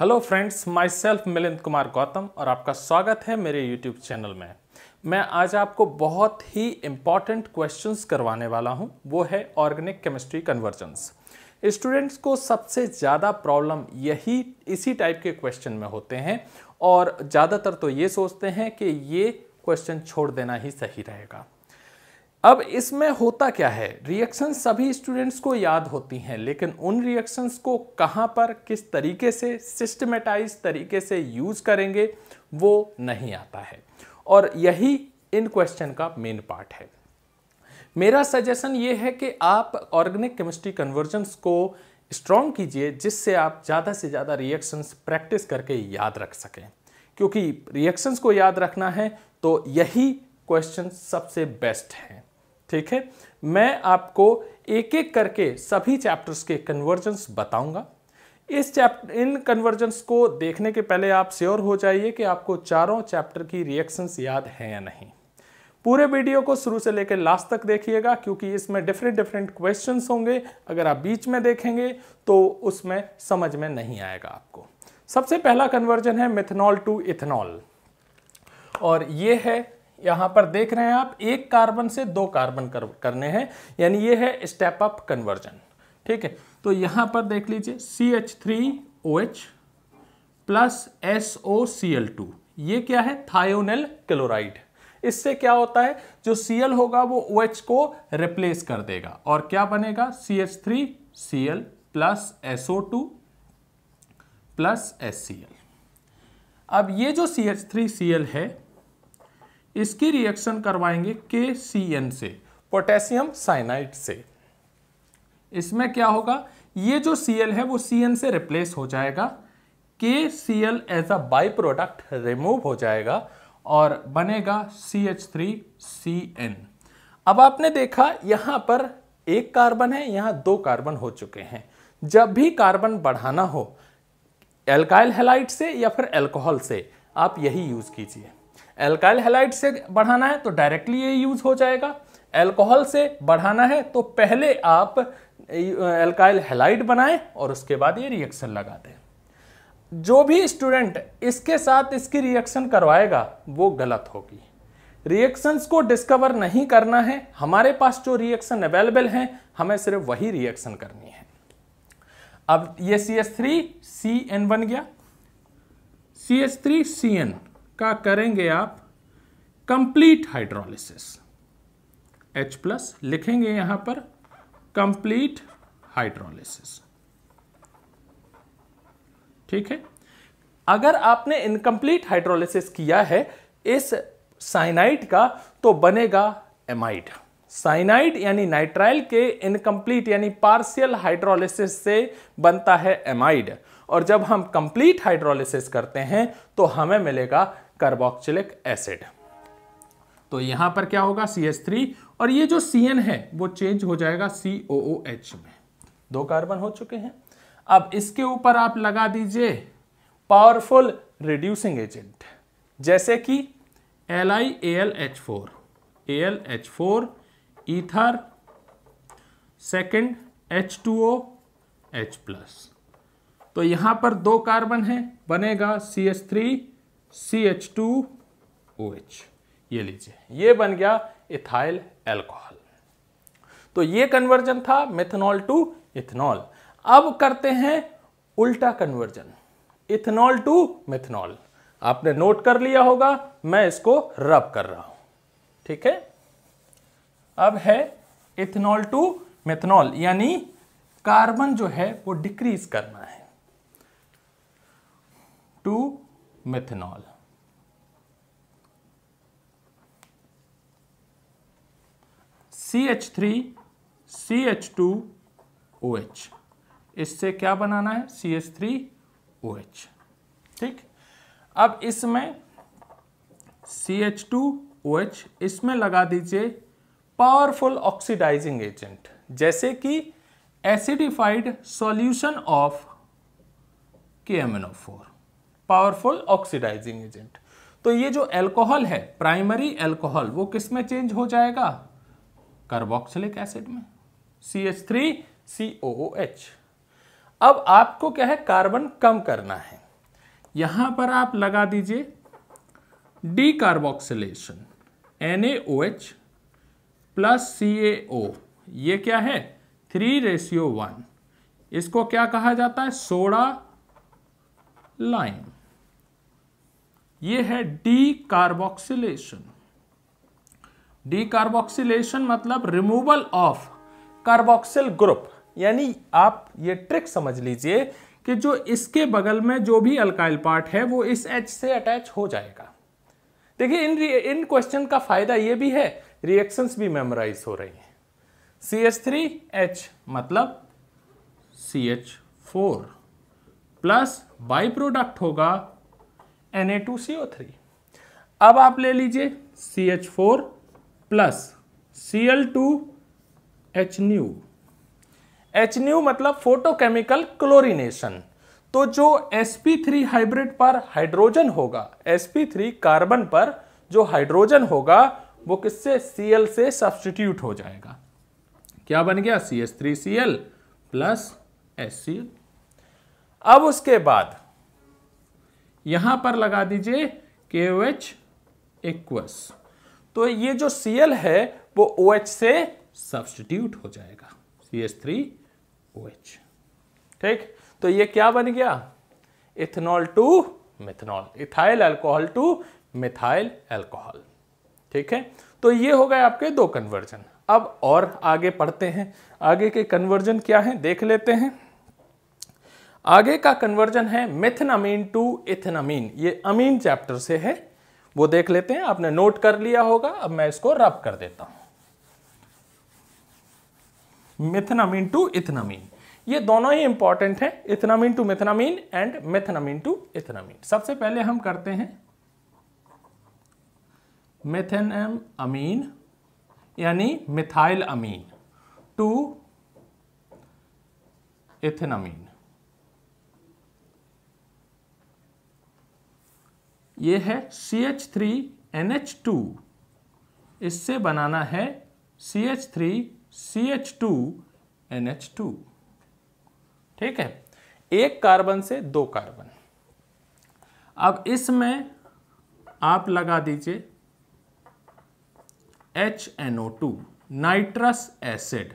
Hello friends myself Milind Kumar Gautam और आपका स्वागत है मेरे यूट्यूब चैनल में मैं आज आपको बहुत ही इम्पॉर्टेंट क्वेश्चंस करवाने वाला हूं वो है ऑर्गेनिक केमिस्ट्री कन्वर्जेंस स्टूडेंट्स को सबसे ज़्यादा प्रॉब्लम यही इसी टाइप के क्वेश्चन में होते हैं और ज़्यादातर तो ये सोचते हैं कि ये क्वेश्चन छोड़ देना ही सही रहेगा अब इसमें होता क्या है रिएक्शन सभी स्टूडेंट्स को याद होती हैं लेकिन उन रिएक्शंस को कहाँ पर किस तरीके से सिस्टमेटाइज तरीके से यूज़ करेंगे वो नहीं आता है और यही इन क्वेश्चन का मेन पार्ट है मेरा सजेशन ये है कि आप ऑर्गेनिक केमिस्ट्री कन्वर्जन्स को स्ट्रॉन्ग कीजिए जिससे आप ज़्यादा से ज़्यादा रिएक्शंस प्रैक्टिस करके याद रख सकें क्योंकि रिएक्शंस को याद रखना है तो यही क्वेश्चन सबसे बेस्ट हैं ठीक है मैं आपको एक एक करके सभी चैप्टर्स के कन्वर्जेंस बताऊंगा इस चैप्टर इन कन्वर्जेंस को देखने के पहले आप श्योर हो जाइए कि आपको चारों चैप्टर की रिएक्शंस याद हैं या नहीं पूरे वीडियो को शुरू से लेकर लास्ट तक देखिएगा क्योंकि इसमें डिफरेंट डिफरेंट क्वेश्चंस होंगे अगर आप बीच में देखेंगे तो उसमें समझ में नहीं आएगा आपको सबसे पहला कन्वर्जन है मिथेनॉल टू इथेनॉल और ये है यहां पर देख रहे हैं आप एक कार्बन से दो कार्बन कर, करने हैं यानी ये है स्टेप अप कन्वर्जन ठीक है तो यहां पर देख लीजिए C H three O H plus S O C L two ये क्या है थायोनल क्लोराइड इससे क्या होता है जो सी एल होगा वो ओ OH को रिप्लेस कर देगा और क्या बनेगा C H three C L plus S O two plus S C L अब ये जो C H three C L है इसकी रिएक्शन करवाएंगे के सी एन से पोटेशियम साइनाइड से इसमें क्या होगा ये जो सी एल है वो सी एन से रिप्लेस हो जाएगा K C L as a byproduct remove हो जाएगा और बनेगा C H three C N अब आपने देखा यहाँ पर एक कार्बन है यहाँ दो कार्बन हो चुके हैं जब भी कार्बन बढ़ाना हो एल्काइल हेलाइट से या फिर एल्कोहल से आप यही यूज़ कीजिए एल्काइल हेलाइट से बढ़ाना है तो डायरेक्टली ये यूज हो जाएगा एल्कोहल से बढ़ाना है तो पहले आप एल्काइल हेलाइट बनाएं और उसके बाद ये रिएक्शन लगा दें जो भी स्टूडेंट इसके साथ इसकी रिएक्शन करवाएगा वो गलत होगी रिएक्शंस को डिस्कवर नहीं करना है हमारे पास जो रिएक्शन अवेलेबल हैं हमें सिर्फ वही रिएक्शन करनी है अब ये C S three C N बन गया C S three C N का करेंगे आप कंप्लीट हाइड्रोलिसिस H प्लस लिखेंगे यहां पर कंप्लीट हाइड्रोलिसिस ठीक है अगर आपने इनकम्प्लीट हाइड्रोलिसिस किया है इस साइनाइड का तो बनेगा एमाइड साइनाइड यानी नाइट्राइल के इनकम्प्लीट यानी पार्शियल हाइड्रोलिसिस से बनता है एमाइड और जब हम कंप्लीट हाइड्रोलिसिस करते हैं तो हमें मिलेगा कार्बोक्सिलिक एसिड तो यहां पर क्या होगा सी एस थ्री और ये जो सी एन है वो चेंज हो जाएगा सी ओ ओ एच में दो कार्बन हो चुके हैं अब इसके ऊपर आप लगा दीजिए पावरफुल रिड्यूसिंग एजेंट जैसे कि L I A L H four A L H four ether second H two O H plus तो यहां पर दो कार्बन है बनेगा C S three C H two O H ये लीजिए ये बन गया इथाइल एल्कोहल तो ये कन्वर्जन था मेथनॉल टू इथेनॉल अब करते हैं उल्टा कन्वर्जन इथेनॉल टू मेथनॉल आपने नोट कर लिया होगा मैं इसको रब कर रहा हूं ठीक है अब है इथेनॉल टू मेथनॉल यानी कार्बन जो है वो डिक्रीज करना है methanol. CH3 एच इससे क्या बनाना है एच ठीक अब इसमें एच इसमें लगा दीजिए पावरफुल ऑक्सीडाइजिंग एजेंट जैसे कि acidified solution of K powerful oxidising agent तो ये जो एल्कोहल है प्राइमरी एल्कोहल वो किस में चेंज हो जाएगा कार्बोक्सिलिक एसिड में C H three C O H अब आपको क्या है कार्बन कम करना है यहां पर आप लगा दीजिए decarboxylation N H plus C A O ये क्या है थ्री रेशियो वन इसको क्या कहा जाता है सोडा लाइम ये है डी कार्बोक्सिलेशन डी कार्बोक्सिलेशन मतलब रिमूवल ऑफ कार्बोक्सिल ग्रुप यानी आप ये ट्रिक समझ लीजिए कि जो इसके बगल में जो भी अल्काइल पार्ट है वो इस एच से अटैच हो जाएगा देखिए इन इन क्वेश्चन का फायदा ये भी है रिएक्शंस भी मेमोराइज हो रही हैं सी एच थ्री एच मतलब C H four plus byproduct होगा Na2CO3 अब आप ले लीजिए CH4 प्लस एच HNu मतलब फोटोकेमिकल क्लोरीनेशन तो जो sp3 हाइब्रिड पर हाइड्रोजन होगा sp3 कार्बन पर जो हाइड्रोजन होगा वो किससे Cl से सब्सटीट्यूट हो जाएगा क्या बन गया C H three C L plus S C L अब उसके बाद यहां पर लगा दीजिए के ओ एच एक्वस तो ये जो सी एल है वो ओ OH एच से सब्सटीट्यूट हो जाएगा C H three O H ठीक तो ये क्या बन गया ethanol to methanol ethyl alcohol to methyl alcohol ठीक है तो ये हो गए आपके दो कन्वर्जन अब और आगे पढ़ते हैं आगे के कन्वर्जन क्या है देख लेते हैं आगे का कन्वर्जन है मेथनामीन टू इथनामीन ये अमीन चैप्टर से है वो देख लेते हैं आपने नोट कर लिया होगा अब मैं इसको रब कर देता हूं मेथनामीन टू इथनामीन ये दोनों ही इंपॉर्टेंट हैं ethanamine to methanamine and methanamine to ethanamine सबसे पहले हम करते हैं मेथेनम अमीन यानी मिथाइल अमीन टू इथेनामीन ये है C H three N H two इससे बनाना है C H three C H two N H two ठीक है एक कार्बन से दो कार्बन अब इसमें आप लगा दीजिए H N O two nitrous acid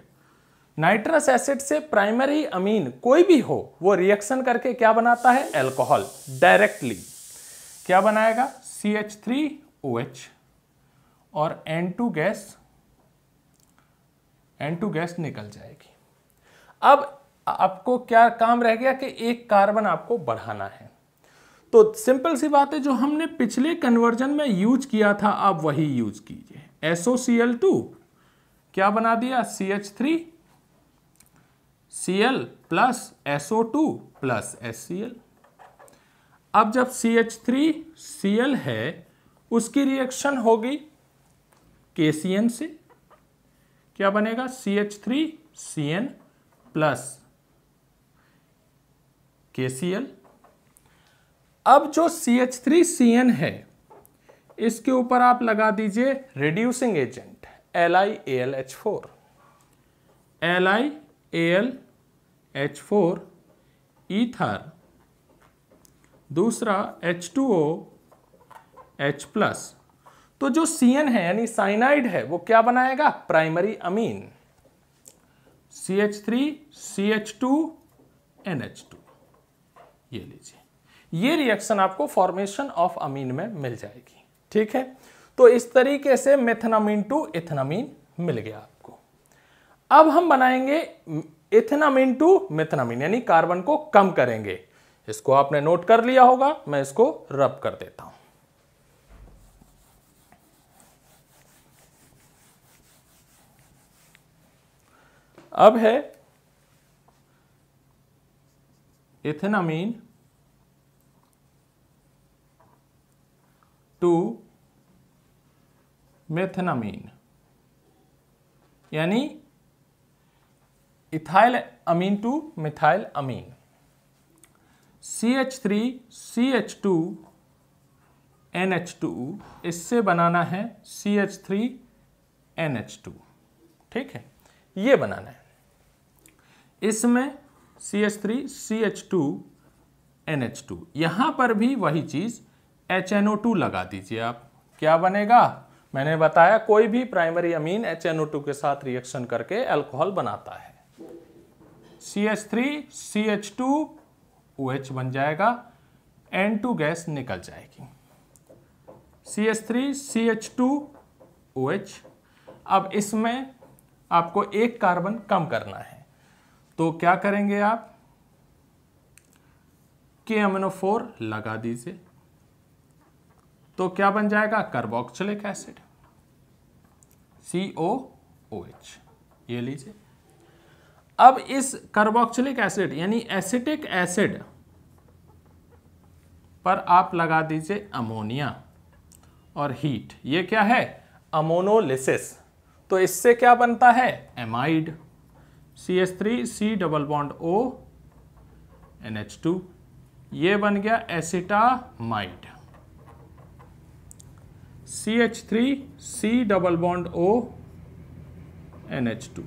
nitrous acid से प्राइमरी अमीन कोई भी हो वो रिएक्शन करके क्या बनाता है एल्कोहल डायरेक्टली क्या बनाएगा C H three O H और N two gas N two gas निकल जाएगी अब आपको क्या काम रह गया कि एक कार्बन आपको बढ़ाना है तो सिंपल सी बात है जो हमने पिछले कन्वर्जन में यूज किया था आप वही यूज कीजिए एसओ सी एल टू क्या बना दिया C H three C L plus S O two plus S C L अब जब C H three C L है उसकी रिएक्शन होगी के सी एन से क्या बनेगा C H three C N plus K C L अब जो C H three C N है इसके ऊपर आप लगा दीजिए reducing agent L I A L H four L I A L H four ether दूसरा H two O H plus तो जो सी एन है यानी साइनाइड है वो क्या बनाएगा primary amine C H three C H two N H two ये लीजिए ये रिएक्शन आपको फॉर्मेशन ऑफ अमीन में मिल जाएगी ठीक है तो इस तरीके से मेथनामीन टू इथनामीन मिल गया आपको अब हम बनाएंगे इथेनामीन टू मेथनामीन यानी कार्बन को कम करेंगे इसको आपने नोट कर लिया होगा मैं इसको रब कर देता हूं अब है इथेनामीन टू मेथेनामीन यानी ethyl amine to methyl amine C H three C H two N H two इससे बनाना है C H three N H two ठीक है ये बनाना है इसमें C H three C H two N H two यहाँ पर भी वही चीज़ एच एन ओ टू लगा दीजिए आप क्या बनेगा मैंने बताया कोई भी primary amine H N O two के साथ रिएक्शन करके अल्कोहल बनाता है C H three C H two O OH बन जाएगा एन टू गैस निकल जाएगी C H three C H two O H अब इसमें आपको एक कार्बन कम करना है तो क्या करेंगे आप के एमिनो फोर लगा दीजिए तो क्या बन जाएगा carboxylic acid C O O H ये लीजिए अब इस कार्बोक्सिलिक एसिड यानी एसिटिक एसिड पर आप लगा दीजिए अमोनिया और हीट ये क्या है अमोनोलिसिस तो इससे क्या बनता है amide C S three C double bond O N H two ये बन गया acetamide C H three C double bond O N H two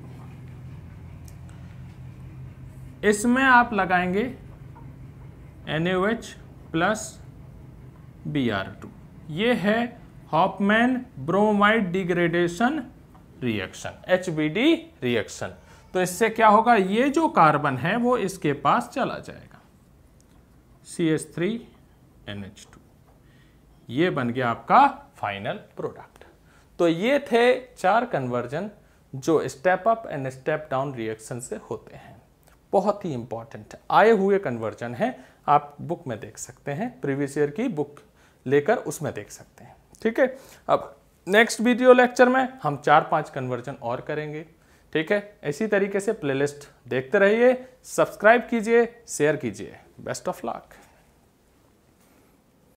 इसमें आप लगाएंगे N A H plus B R two ये है Hofmann bromide degradation reaction H B D reaction तो इससे क्या होगा ये जो कार्बन है वो इसके पास चला जाएगा C S three N H two ये बन गया आपका फाइनल प्रोडक्ट तो ये थे चार कन्वर्जन जो step up and step down reaction से होते हैं बहुत ही इंपॉर्टेंट आए हुए कन्वर्जन है आप बुक में देख सकते हैं प्रीवियस ईयर की बुक लेकर उसमें देख सकते हैं ठीक है अब नेक्स्ट वीडियो लेक्चर में हम चार पांच कन्वर्जन और करेंगे ठीक है इसी तरीके से प्लेलिस्ट देखते रहिए सब्सक्राइब कीजिए शेयर कीजिए बेस्ट ऑफ लक